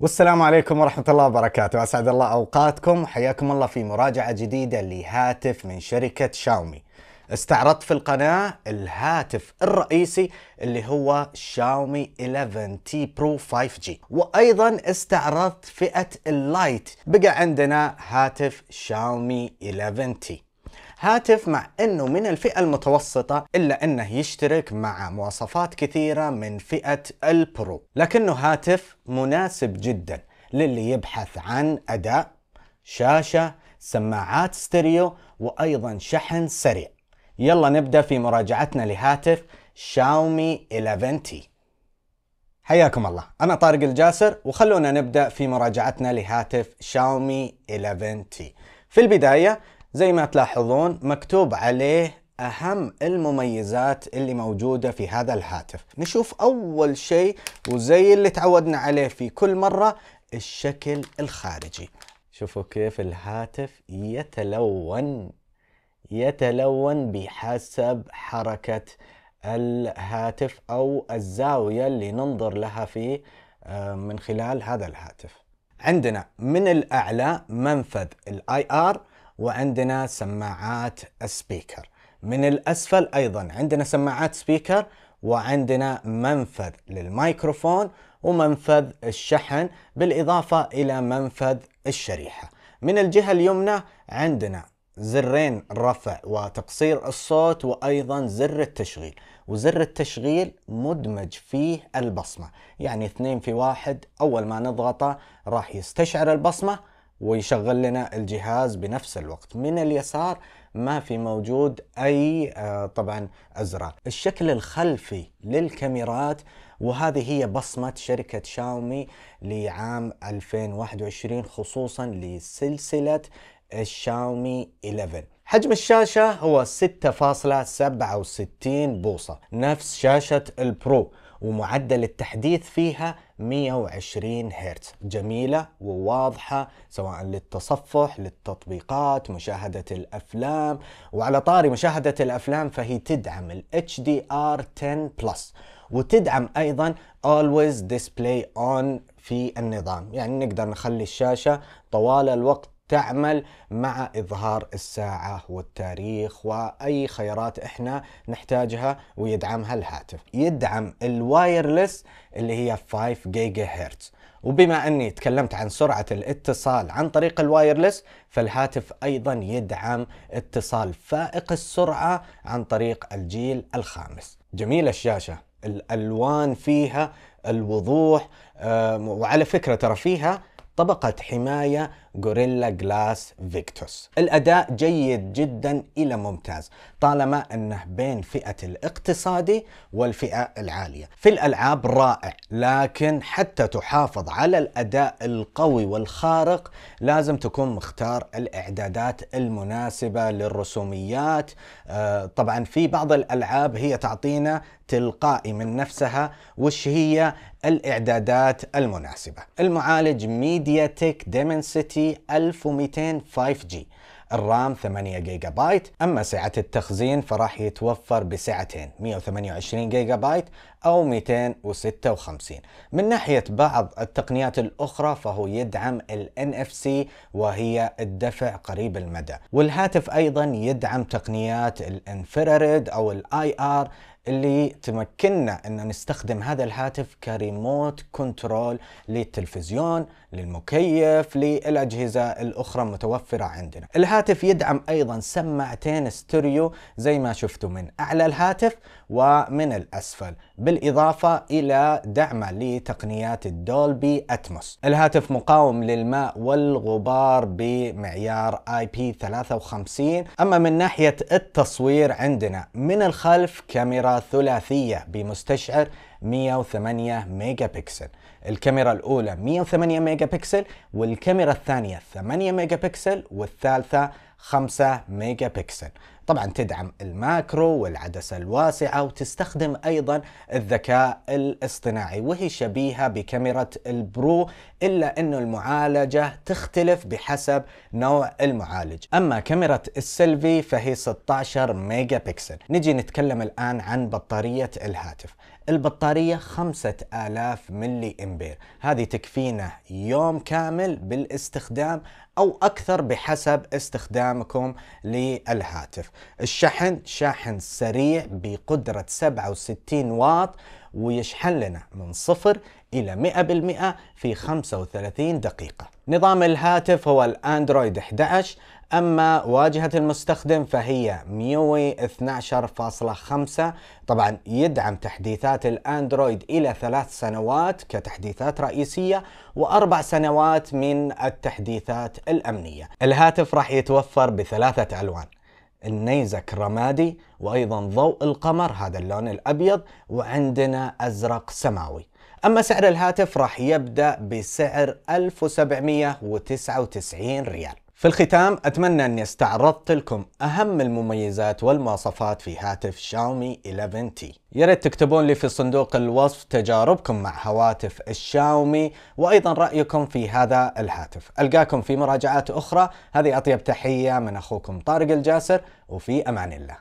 والسلام عليكم ورحمة الله وبركاته أسعد الله أوقاتكم حياكم الله في مراجعة جديدة لهاتف من شركة شاومي استعرضت في القناة الهاتف الرئيسي اللي هو شاومي 11 t برو 5G وأيضا استعرضت فئة اللايت بقى عندنا هاتف شاومي 11 t هاتف مع انه من الفئة المتوسطة الا انه يشترك مع مواصفات كثيرة من فئة البرو لكنه هاتف مناسب جدا للي يبحث عن اداء شاشة سماعات ستيريو وايضا شحن سريع يلا نبدأ في مراجعتنا لهاتف شاومي 11 تي حياكم الله أنا طارق الجاسر وخلونا نبدأ في مراجعتنا لهاتف شاومي 11 تي في البداية زي ما تلاحظون مكتوب عليه أهم المميزات اللي موجودة في هذا الهاتف نشوف أول شيء وزي اللي تعودنا عليه في كل مرة الشكل الخارجي شوفوا كيف الهاتف يتلون يتلون بحسب حركة الهاتف أو الزاوية اللي ننظر لها في آه، من خلال هذا الهاتف عندنا من الأعلى منفذ الاي ار وعندنا سماعات سبيكر من الأسفل أيضا عندنا سماعات سبيكر وعندنا منفذ للميكروفون ومنفذ الشحن بالإضافة إلى منفذ الشريحة من الجهة اليمنى عندنا زرين رفع وتقصير الصوت وأيضا زر التشغيل وزر التشغيل مدمج فيه البصمة يعني اثنين في واحد أول ما نضغطه راح يستشعر البصمة ويشغل لنا الجهاز بنفس الوقت من اليسار ما في موجود اي آه، طبعا ازرار الشكل الخلفي للكاميرات وهذه هي بصمة شركة شاومي لعام 2021 خصوصا لسلسلة الشاومي 11 حجم الشاشة هو 6.67 بوصة نفس شاشة البرو ومعدل التحديث فيها 120 هرتز جميلة وواضحة سواء للتصفح للتطبيقات مشاهدة الأفلام وعلى طاري مشاهدة الأفلام فهي تدعم ال HDR 10 Plus وتدعم أيضا Always Display On في النظام يعني نقدر نخلي الشاشة طوال الوقت تعمل مع إظهار الساعة والتاريخ وأي خيارات إحنا نحتاجها ويدعمها الهاتف يدعم الوايرلس اللي هي 5 جيجا هرتز وبما أني تكلمت عن سرعة الاتصال عن طريق الوايرلس فالهاتف أيضا يدعم اتصال فائق السرعة عن طريق الجيل الخامس جميله الشاشة الألوان فيها الوضوح آه، وعلى فكرة ترى فيها طبقة حماية غوريلا جلاس فيكتوس الأداء جيد جدا إلى ممتاز طالما أنه بين فئة الاقتصادي والفئة العالية في الألعاب رائع لكن حتى تحافظ على الأداء القوي والخارق لازم تكون مختار الإعدادات المناسبة للرسوميات آه، طبعا في بعض الألعاب هي تعطينا تلقائي من نفسها وش هي الإعدادات المناسبة المعالج ميديا تك ديمنسيتي 1200 5G الرام 8 جيجا بايت أما سعة التخزين فراح يتوفر بسعتين 128 جيجا بايت أو 256 من ناحية بعض التقنيات الأخرى فهو يدعم ال NFC وهي الدفع قريب المدى والهاتف أيضا يدعم تقنيات الانفراريد أو الاي ار اللي تمكننا ان نستخدم هذا الهاتف كريموت كنترول للتلفزيون للمكيف للاجهزه الاخرى المتوفره عندنا الهاتف يدعم ايضا سماعتين ستيريو زي ما شفتوا من اعلى الهاتف ومن الاسفل بالاضافه الى دعمه لتقنيات الدولبي اتموس الهاتف مقاوم للماء والغبار بمعيار اي بي 53 اما من ناحيه التصوير عندنا من الخلف كاميرا ثلاثية بمستشعر 108 ميجا بكسل الكاميرا الأولى 108 ميجا بكسل والكاميرا الثانية 8 ميجا بكسل والثالثة 5 ميجا بكسل طبعا تدعم الماكرو والعدسة الواسعة وتستخدم أيضا الذكاء الاصطناعي وهي شبيهة بكاميرا البرو إلا أن المعالجة تختلف بحسب نوع المعالج أما كاميرا السيلفي فهي 16 ميجا بكسل نجي نتكلم الآن عن بطارية الهاتف البطارية 5000 ملي امبير هذه تكفينا يوم كامل بالاستخدام او اكثر بحسب استخدامكم للهاتف الشحن شاحن سريع بقدرة 67 واط ويشحن لنا من صفر إلى 100% في 35 دقيقة نظام الهاتف هو الأندرويد 11 أما واجهة المستخدم فهي ميوي 12.5 طبعا يدعم تحديثات الأندرويد إلى ثلاث سنوات كتحديثات رئيسية وأربع سنوات من التحديثات الأمنية الهاتف راح يتوفر بثلاثة ألوان النيزك رمادي وأيضا ضوء القمر هذا اللون الأبيض وعندنا أزرق سماوي أما سعر الهاتف راح يبدأ بسعر 1799 ريال في الختام أتمنى أني استعرضت لكم أهم المميزات والمواصفات في هاتف شاومي 11T يريد تكتبون لي في صندوق الوصف تجاربكم مع هواتف الشاومي وأيضا رأيكم في هذا الهاتف ألقاكم في مراجعات أخرى هذه أطيب تحية من أخوكم طارق الجاسر وفي أمان الله